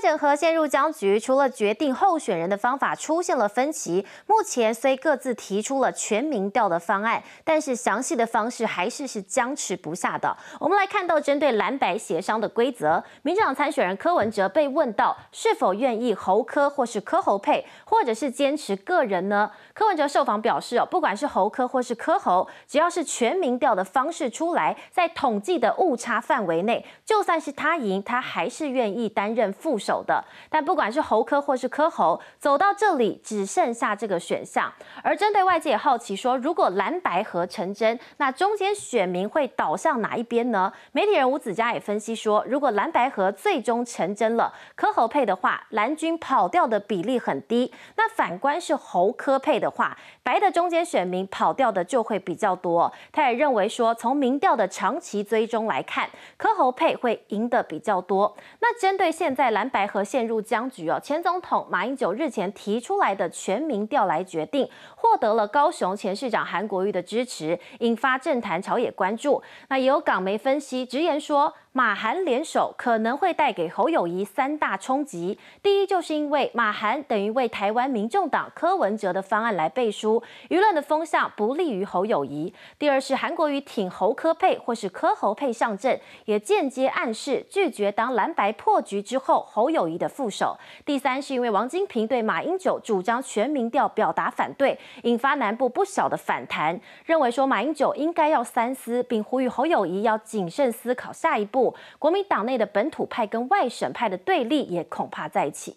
整合陷入僵局，除了决定候选人的方法出现了分歧，目前虽各自提出了全民调的方案，但是详细的方式还是是僵持不下的。我们来看到针对蓝白协商的规则，民进党参选人柯文哲被问到是否愿意侯科或是柯侯配，或者是坚持个人呢？柯文哲受访表示哦，不管是侯科或是柯侯，只要是全民调的方式出来，在统计的误差范围内，就算是他赢，他还是愿意担任副。手的，但不管是侯科或是科侯，走到这里只剩下这个选项。而针对外界也好奇说，如果蓝白合成真，那中间选民会倒向哪一边呢？媒体人吴子嘉也分析说，如果蓝白合最终成真了，科侯配的话，蓝军跑掉的比例很低；那反观是侯科配的话，白的中间选民跑掉的就会比较多。他也认为说，从民调的长期追踪来看，科侯配会赢得比较多。那针对现在蓝白。台和陷入僵局哦。前总统马英九日前提出来的全民调来决定，获得了高雄前市长韩国瑜的支持，引发政坛朝野关注。那有港媒分析直言说，马韩联手可能会带给侯友谊三大冲击。第一，就是因为马韩等于为台湾民众党柯文哲的方案来背书，舆论的风向不利于侯友谊。第二，是韩国瑜挺侯科配或是柯侯配上阵，也间接暗示拒绝当蓝白破局之后侯。侯友谊的副手。第三，是因为王金平对马英九主张全民调表达反对，引发南部不小的反弹，认为说马英九应该要三思，并呼吁侯友谊要谨慎思考下一步。国民党内的本土派跟外省派的对立也恐怕再起。